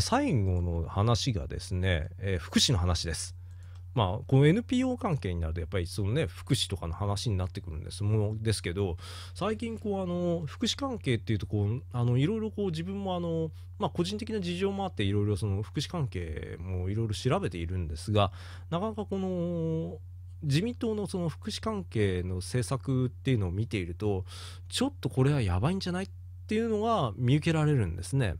最後の話がですね、えー、福祉の話です。まあ、この NPO 関係になるとやっぱりそのね福祉とかの話になってくるんですものですけど最近こうあの福祉関係っていうとこうあのいろいろこう自分もあのまあ個人的な事情もあっていろいろその福祉関係もいろいろ調べているんですがなかなかこの自民党のその福祉関係の政策っていうのを見ているとちょっとこれはやばいんじゃないっていうのが見受けられるんですね。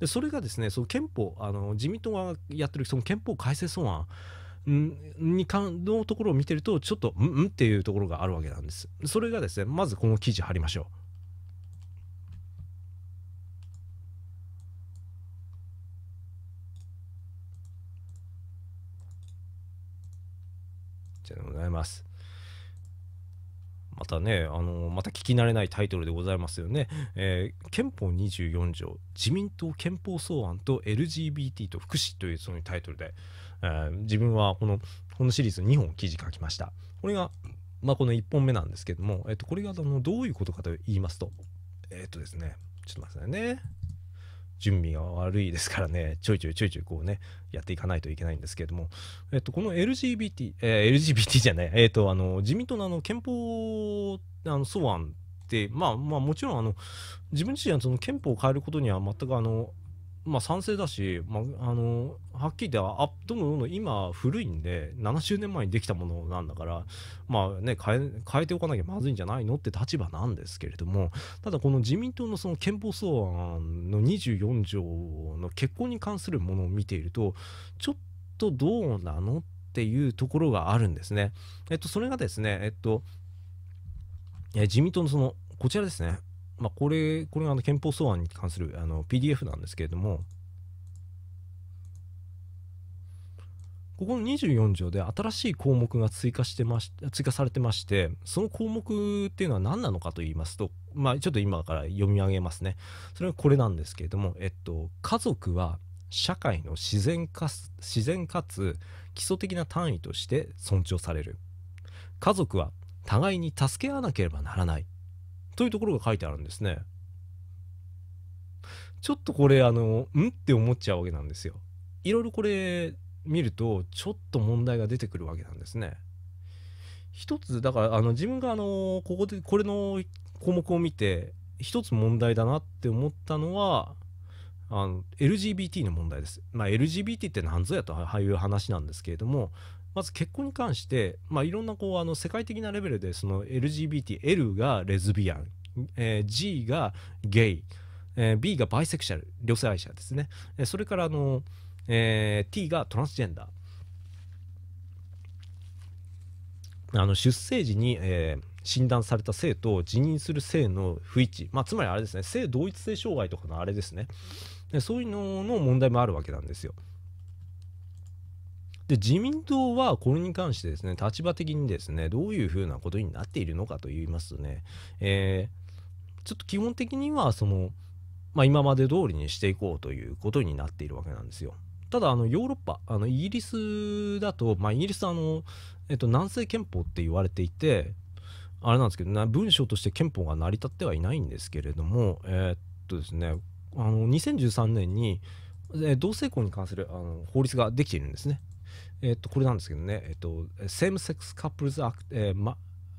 でそれがですねその憲法あの自民党がやってるその憲法改正草案に関のところを見てるとちょっとうんうんっていうところがあるわけなんですそれがですねまずこの記事貼りましょうじゃあございますまたね、あのまた聞き慣れないタイトルでございますよね、えー、憲法24条自民党憲法草案と LGBT と福祉というそのタイトルで、えー、自分はこのこのシリーズ2本記事書きましたこれが、まあ、この1本目なんですけども、えっと、これがあのどういうことかと言いますとえっとですねちょっと待ってくださいね準備が悪いですからね、ちょいちょいちょいちょいこうね、やっていかないといけないんですけれども、えっと、この LGBT、えー、LGBT じゃない、えっと、あの、自民党のあの、憲法あの草案って、まあまあもちろんあの、自分自身はその憲法を変えることには全くあの、まあ、賛成だし、まあ、あのはっきり言ってあどんどのど今古いんで70年前にできたものなんだからまあね変え変えておかなきゃまずいんじゃないのって立場なんですけれどもただこの自民党のその憲法草案の24条の結婚に関するものを見ているとちょっとどうなのっていうところがあるんですね。えっと、それがですね、えっと、え自民党のそのこちらですねまあ、これ、これがあの憲法草案に関するあの PDF なんですけれども、ここの24条で新しい項目が追加してまし追加されてまして、その項目っていうのは何なのかと言いますと、まあ、ちょっと今から読み上げますね。それはこれなんですけれども、えっと、家族は社会の自然か自然かつ基礎的な単位として尊重される。家族は互いに助け合わなければならない。というところが書いてあるんですね。ちょっとこれあのんって思っちゃうわけなんですよ。いろいろこれ見るとちょっと問題が出てくるわけなんですね。一つだからあの自分があのここでこれの項目を見て一つ問題だなって思ったのはあの LGBT の問題です。まあ、LGBT って何ぞやという話なんですけれどもまず結婚に関して、まあ、いろんなこうあの世界的なレベルでその LGBTL がレズビアン、えー、G がゲイ、えー、B がバイセクシャル両性愛者ですね、えー、それからあの、えー、T がトランスジェンダーあの出生時に、えー、診断された性と辞任する性の不一致、まあ、つまりあれですね性同一性障害とかのあれですねそういうのの問題もあるわけなんですよ。で自民党はこれに関してですね立場的にですねどういうふうなことになっているのかといいますとね、えー、ちょっと基本的にはその、まあ、今まで通りにしていこうということになっているわけなんですよ。ただあのヨーロッパあのイギリスだと、まあ、イギリスあの、えっと、南西憲法って言われていてあれなんですけどな文章として憲法が成り立ってはいないんですけれどもえー、っとですねあの2013年に、え同性婚に関するあの法律ができているんですね。えっと、これなんですけどね、えっと、Same Sex Couples Act、えーま、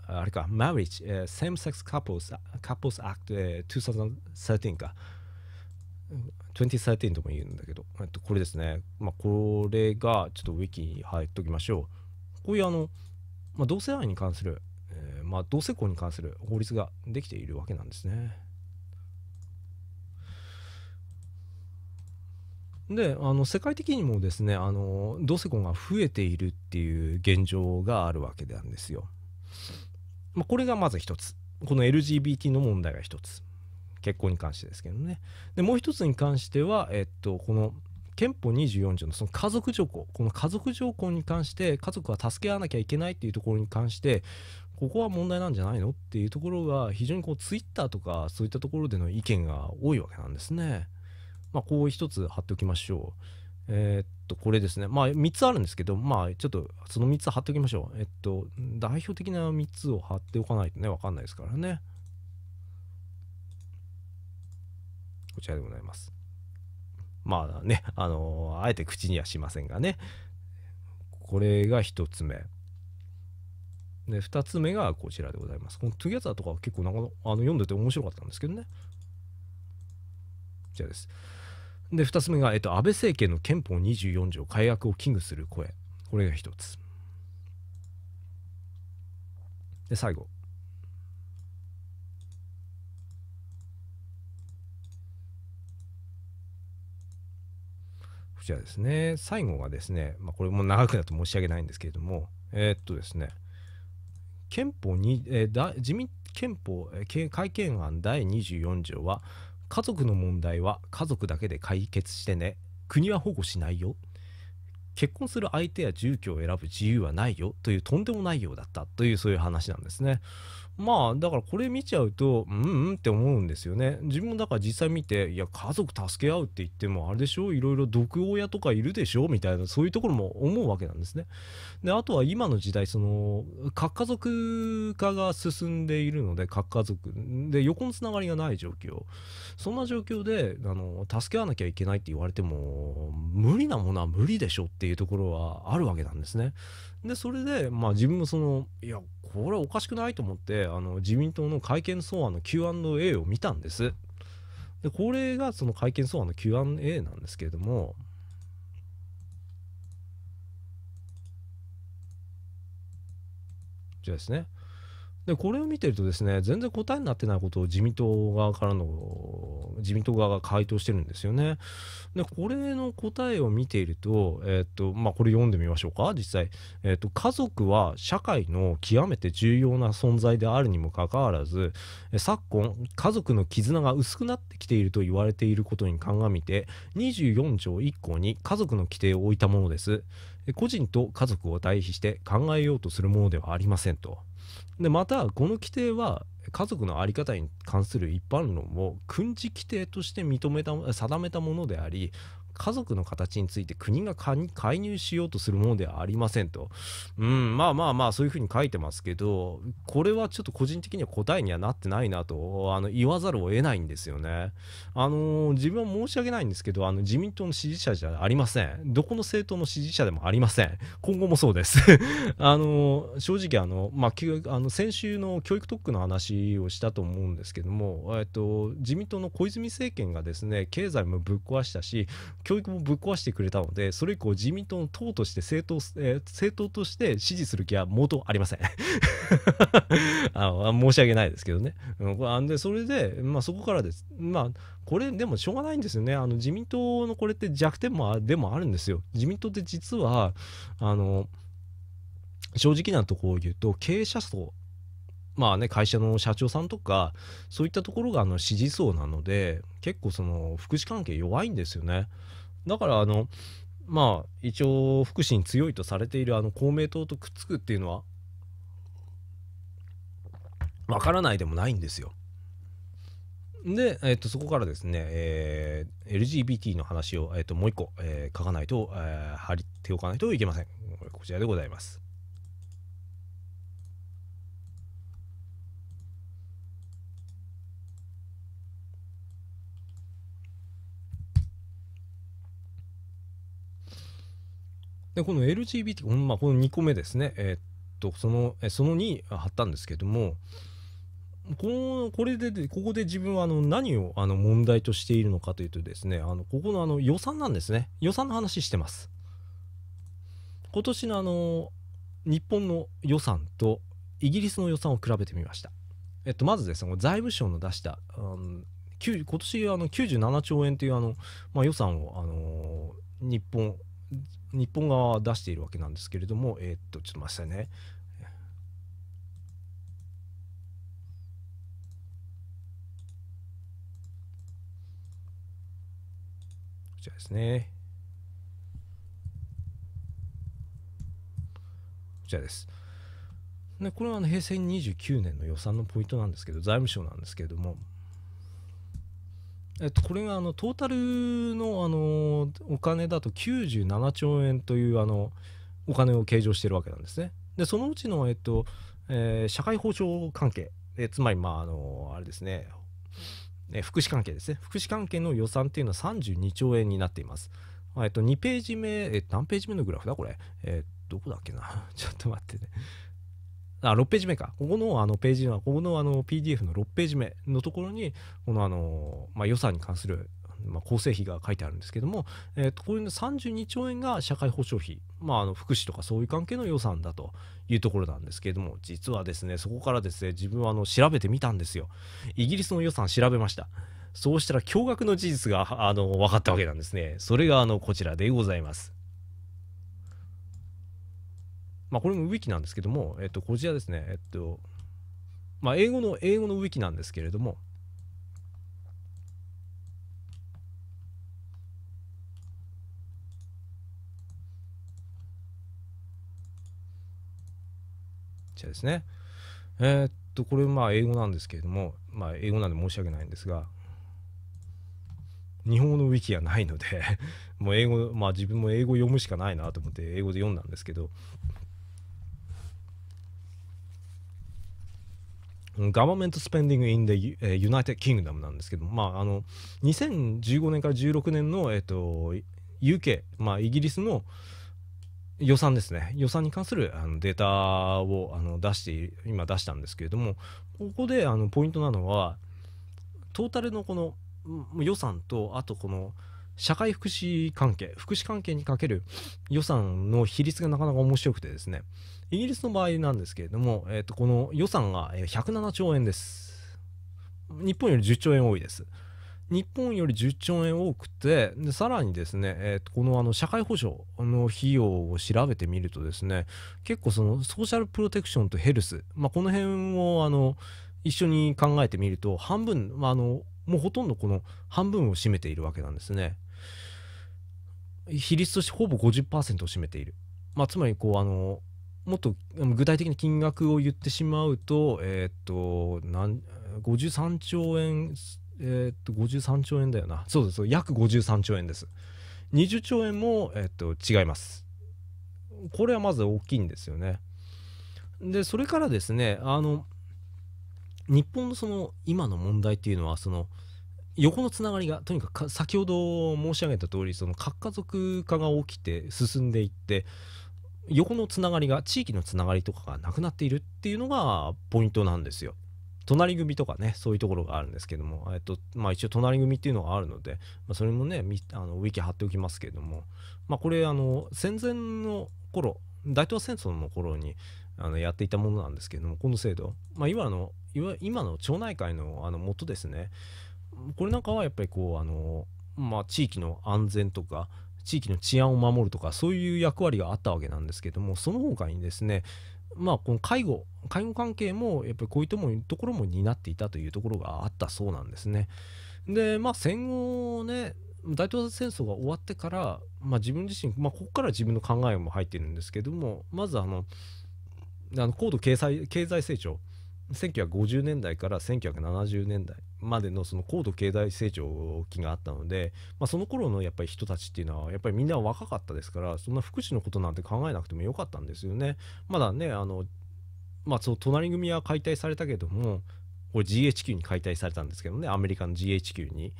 あれか、Marriage、えー、Same Sex Couples, Couples Act、えー、2013か。2013とも言うんだけど、えっと、これですね。まあ、これが、ちょっとウィキに入っておきましょう。こういうあの、まあ、同性愛に関する、えー、まあ、同性婚に関する法律ができているわけなんですね。であの世界的にもですねあの同性婚が増えているっていう現状があるわけなんですよ。まあ、これがまず一つこの LGBT の問題が一つ結婚に関してですけどねでもう一つに関しては、えっと、この憲法24条のその家族条項この家族条項に関して家族は助け合わなきゃいけないっていうところに関してここは問題なんじゃないのっていうところが非常にこうツイッターとかそういったところでの意見が多いわけなんですね。まあ、こう一つ貼っておきましょう。えー、っと、これですね。まあ、3つあるんですけど、まあ、ちょっとその3つ貼っておきましょう。えっと、代表的な3つを貼っておかないとね、わかんないですからね。こちらでございます。まあね、あのー、あえて口にはしませんがね。これが1つ目。で、2つ目がこちらでございます。この Together とかは結構なんかあの読んでて面白かったんですけどね。こちらです。で2つ目が、えっと、安倍政権の憲法24条改悪を危惧する声これが1つで最後こちらですね最後はですね、まあ、これも長くなると申し訳ないんですけれどもえー、っとですね憲法に、えー、だ自民憲法、えー、改憲案第24条は家族の問題は家族だけで解決してね国は保護しないよ結婚する相手や住居を選ぶ自由はないよというとんでもないようだったというそういう話なんですね。まあだからこれ見ちゃうとうんうんって思うんですよね自分もだから実際見ていや家族助け合うって言ってもあれでしょいろいろ毒親とかいるでしょみたいなそういうところも思うわけなんですねであとは今の時代その核家族化が進んでいるので核家族で横のつながりがない状況そんな状況であの助け合わなきゃいけないって言われても無理なものは無理でしょっていうところはあるわけなんですねでそれで、まあ、自分もそのいやこれおかしくないと思ってあの自民党の改憲草案の Q&A を見たんです。でこれがその改憲草案の Q&A なんですけれどもじゃあですねでこれを見てるとですね全然答えになってないことを自民党側からの自民党側が回答してるんですよね。でこれの答えを見ていると,、えー、っとまあ、これ読んでみましょうか実際、えー、っと家族は社会の極めて重要な存在であるにもかかわらず昨今家族の絆が薄くなってきていると言われていることに鑑みて24条1項に家族の規定を置いたものです個人と家族を対比して考えようとするものではありませんと。でまたこの規定は家族の在り方に関する一般論を訓示規定として認めた定めたものであり家族の形について国が介入しようとするものではありませんと、うん、まあまあまあ、そういうふうに書いてますけど、これはちょっと個人的には答えにはなってないなと、あの言わざるを得ないんですよね。あの自分は申し訳ないんですけど、あの自民党の支持者じゃありません。どこの政党の支持者でもありません。今後もそうです あの正直あの、まあ、あの先週の教育特区の話をしたと思うんですけども、えっと、自民党の小泉政権がですね経済もぶっ壊したし教育もぶっ壊してくれたのでそれ以降自民党の党として政党,、えー、政党として支持する気は元ありません あの申し訳ないですけどね、うん、でそれで、まあ、そこからですまあこれでもしょうがないんですよねあの自民党のこれって弱点もでもあるんですよ自民党って実はあの正直なところを言うと経営者層まあね、会社の社長さんとかそういったところがあの支持層なので結構その福祉関係弱いんですよね。だからあのまあ一応福祉に強いとされているあの公明党とくっつくっていうのはわからないでもないんですよ。で、えー、とそこからですね、えー、LGBT の話を、えー、ともう一個、えー、書かないと、えー、貼っておかないといけません。こちらでございます。でこの LGBT、まあ、この2個目ですね、えー、っとそのその2貼ったんですけどもこのこれでここで自分はあの何をあの問題としているのかというとですねあのここのあの予算なんですね予算の話してます今年のあの日本の予算とイギリスの予算を比べてみましたえっとまずですね財務省の出した、うん、今年あの97兆円というあの、まあ、予算をあの日本日本側は出しているわけなんですけれども、えー、っと、ちょっと待ってね。こちらですね。こちらです。でこれはあの平成29年の予算のポイントなんですけど、財務省なんですけれども、えっと、これがあのトータルのあのお金だと97兆円というあのお金を計上してるわけなんですね。でそのうちの、えっとえー、社会保障関係、えつまり、まああのあれですね、え福祉関係ですね福祉関係の予算っていうのは32兆円になっています。えっと、2ページ目、え何ページ目のグラフだこれ、えどこだっけな ちょっと待ってね。あ、6ページ目か。ここのあのページは、ここのあの PDF の6ページ目のところに、このあの、まあ、予算に関する、まあ、構成費が書いてあるんですけども、えー、とこういうの32兆円が社会保障費、まあ、あの福祉とかそういう関係の予算だというところなんですけれども、実はですね、そこからですね、自分はあの調べてみたんですよ。イギリスの予算調べました。そうしたら驚愕の事実が、あの、分かったわけなんですね。それが、あの、こちらでございます。まあ、これもウィキなんですけども、えっと、こちらですね、えっと、まあ、英語の、英語のウィキなんですけれども、じゃですね、えー、っと、これ、まあ、英語なんですけれども、まあ、英語なんで申し訳ないんですが、日本語のウィキがないのでもう英語、まあ自分も英語読むしかないなと思って英語で読んだんですけど、Government Spending in the United Kingdom なんですけど、まあ、あの2015年から16年の、えっと、UK、まあ、イギリスの予算ですね予算に関するあのデータをあの出して今出したんですけれどもここであのポイントなのはトータルのこの予算とあとこの社会福祉関係、福祉関係にかける予算の比率がなかなか面白くてですね、イギリスの場合なんですけれども、えー、とこの予算が107兆円です。日本より10兆円多いです。日本より10兆円多くてでさらにですね、えー、このあの社会保障の費用を調べてみるとですね結構そのソーシャルプロテクションとヘルス、まあ、この辺をあの一緒に考えてみると半分、まあ、あのもうほとんどこの半分を占めているわけなんですね。比率としてほぼ50%を占めている、まあ、つまりこうあのもっと具体的な金額を言ってしまうと,、えっと53兆円、えっと53兆円だよなそうです約53兆円です20兆円も、えっと違いますこれはまず大きいんですよねでそれからですねあの日本のその今の問題っていうのはその、横のつながりがとにかく先ほど申し上げた通りその核家族化が起きて進んでいって横のつながりが地域のつながりとかがなくなっているっていうのがポイントなんですよ。隣組とかねそういうところがあるんですけども、えっとまあ、一応隣組っていうのがあるので、まあ、それもねあのウィキ貼っておきますけども、まあ、これあの戦前の頃大東戦争の頃にあのやっていたものなんですけどもこの制度、まあ、今の今の町内会のあの元ですねこれなんかはやっぱりこうあのまあ地域の安全とか地域の治安を守るとかそういう役割があったわけなんですけどもそのほかにですねまあこの介護介護関係もやっぱりこういうところも担っていたというところがあったそうなんですね。でまあ戦後ね大東亜戦争が終わってから、まあ、自分自身、まあ、ここから自分の考えも入ってるんですけどもまずあのあの高度経済経済成長1950年代から1970年代までのその高度経済成長期があったので、まあ、その頃のやっぱり人たちっていうのはやっぱりみんな若かったですからそんな福祉のことなんて考えなくてもよかったんですよね。まだねあの、まあ、その隣組は解体されたけどもこれ GHQ に解体されたんですけどねアメリカの GHQ に。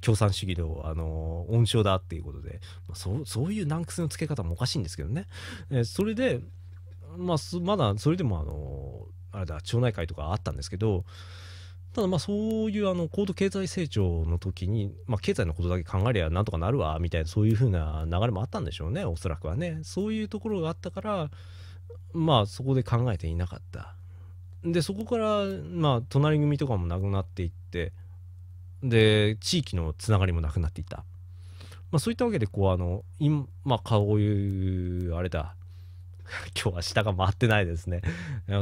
共産主義の、あの温床だっていうことで、まあ、そうそういう難癖のつけ方もおかしいんですけどね、えー、それで、まあ、まだそれでも、あのあれだ町内会とかあったんですけどただまあそういうあの高度経済成長の時に、まあ、経済のことだけ考えりゃなんとかなるわみたいなそういうふうな流れもあったんでしょうねおそらくはねそういうところがあったからまあそこで考えていなかったでそこからまあ隣組とかもなくなっていってで地域のつながりもなくなっていた、まあ、そういったわけでこうあの今、まあ、こういうあれだ 今日は下が回ってないですね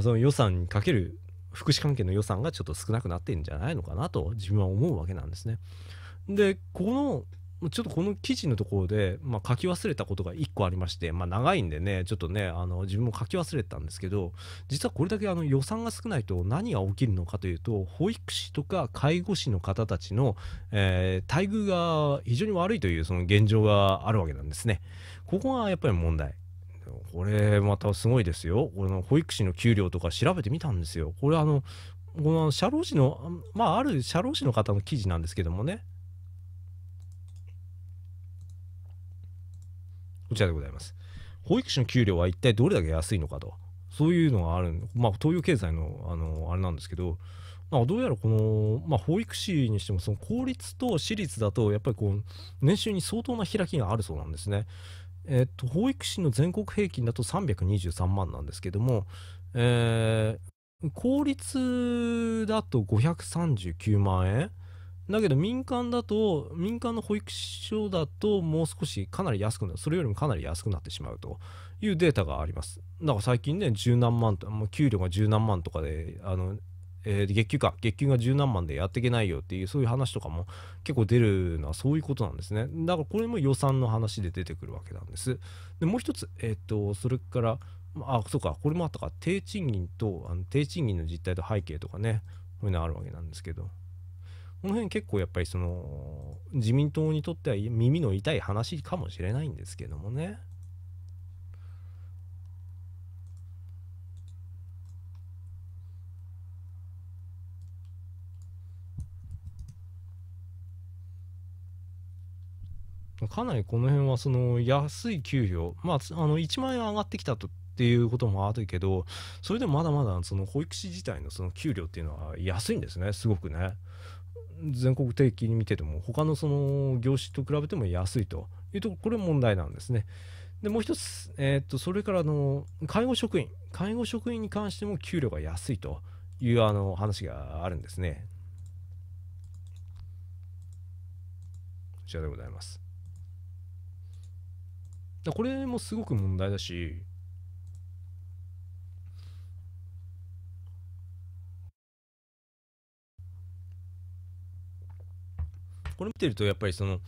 その予算にかける福祉関係の予算がちょっと少なくなってんじゃないのかなと自分は思うわけなんですね。でこのちょっとこの記事のところで、まあ、書き忘れたことが1個ありまして、まあ、長いんでねちょっとねあの自分も書き忘れたんですけど実はこれだけあの予算が少ないと何が起きるのかというと保育士とか介護士の方たちの、えー、待遇が非常に悪いというその現状があるわけなんですね。ここがやっぱり問題これまたすごいですよ。この保育士の給料とか調べてみたんですよ。これあの、この社労士の、まあある社労士の方の記事なんですけどもね。こちらでございます。保育士の給料は一体どれだけ安いのかと。そういうのがある、まあ東洋経済の、あの、あれなんですけど、まあ、どうやらこの、まあ、保育士にしてもその公立と私立だとやっぱりこう年収に相当な開きがあるそうなんですね。えっと、保育士の全国平均だと323万なんですけども、えー、公立だと539万円だけど民間だと民間の保育所だともう少しかなり安くなるそれよりもかなり安くなってしまうというデータがありますだから最近ね十何万と給料が十何万とかであのえー、月給か月給が十何万でやっていけないよっていうそういう話とかも結構出るのはそういうことなんですねだからこれも予算の話で出てくるわけなんですでもう一つえっ、とそれからあそうかこれもあったか低賃金とあの低賃金の実態と背景とかねこういうのあるわけなんですけどこの辺結構やっぱりその自民党にとっては耳の痛い話かもしれないんですけどもね。かなりこの辺はその安い給料、まあ、あの1万円上がってきたとっていうこともあるけどそれでもまだまだその保育士自体のその給料っていうのは安いんですねすごくね。全国的に見てても他のその業種と比べても安いというところ、これ問題なんですね。でもう一つ、えー、っとそれからの介護職員介護職員に関しても給料が安いというあの話があるんですね。こちらでございます。だこれもすごく問題だしこれ見てるとやっぱりその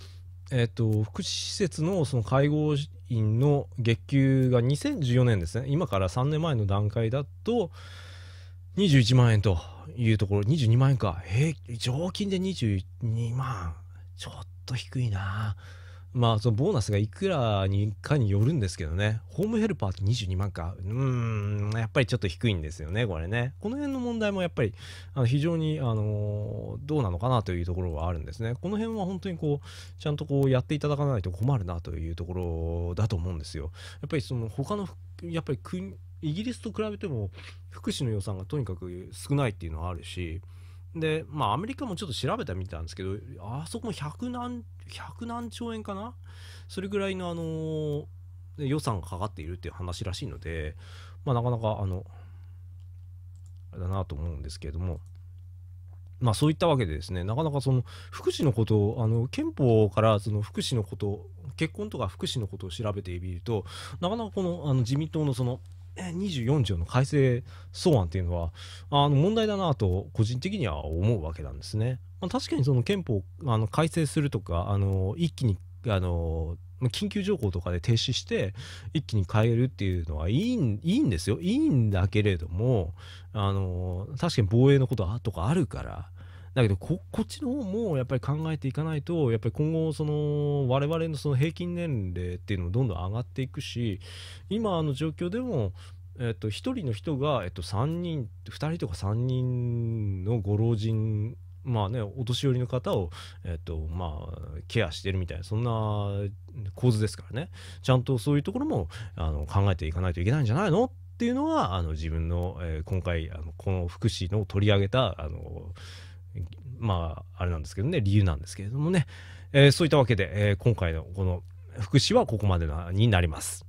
えーと、福祉施設のその介護員の月給が2014年ですね今から3年前の段階だと21万円というところ22万円かえー、常勤で22万ちょっと低いなまあそのボーナスがいくらにかによるんですけどねホームヘルパーって22万かうーんやっぱりちょっと低いんですよねこれねこの辺の問題もやっぱりあの非常にあのどうなのかなというところはあるんですねこの辺は本当にこうちゃんとこうやっていただかないと困るなというところだと思うんですよやっぱりその他のやっぱり国イギリスと比べても福祉の予算がとにかく少ないっていうのはあるしで、まあ、アメリカもちょっと調べてみたんですけど、あそこも100何、100何兆円かなそれぐらいの、あのー、予算がかかっているっていう話らしいので、まあ、なかなか、あの、あれだなと思うんですけれども、まあ、そういったわけでですね、なかなかその、福祉のことを、あの、憲法からその福祉のこと、結婚とか福祉のことを調べてみると、なかなかこの、あの、自民党のその、24条の改正草案っていうのはあの問題だなと個人的には思うわけなんですね。まあ、確かにその憲法あの改正するとかあの一気にあの緊急条項とかで停止して一気に変えるっていうのはいいんいいんですよいいんだけれどもあの確かに防衛のこととかあるからだけどこっちの方もやっぱり考えていかないとやっぱり今後その我々のその平均年齢っていうのもどんどん上がっていくし今の状況でも、えっと、1人の人が、えっと、3人2人とか3人のご老人まあね、お年寄りの方を、えっとまあ、ケアしてるみたいなそんな構図ですからねちゃんとそういうところもあの考えていかないといけないんじゃないのっていうのはあの自分の、えー、今回あのこの福祉の取り上げたあのまああれなんですけどね理由なんですけれどもね、えー、そういったわけで、えー、今回のこの福祉はここまでになります。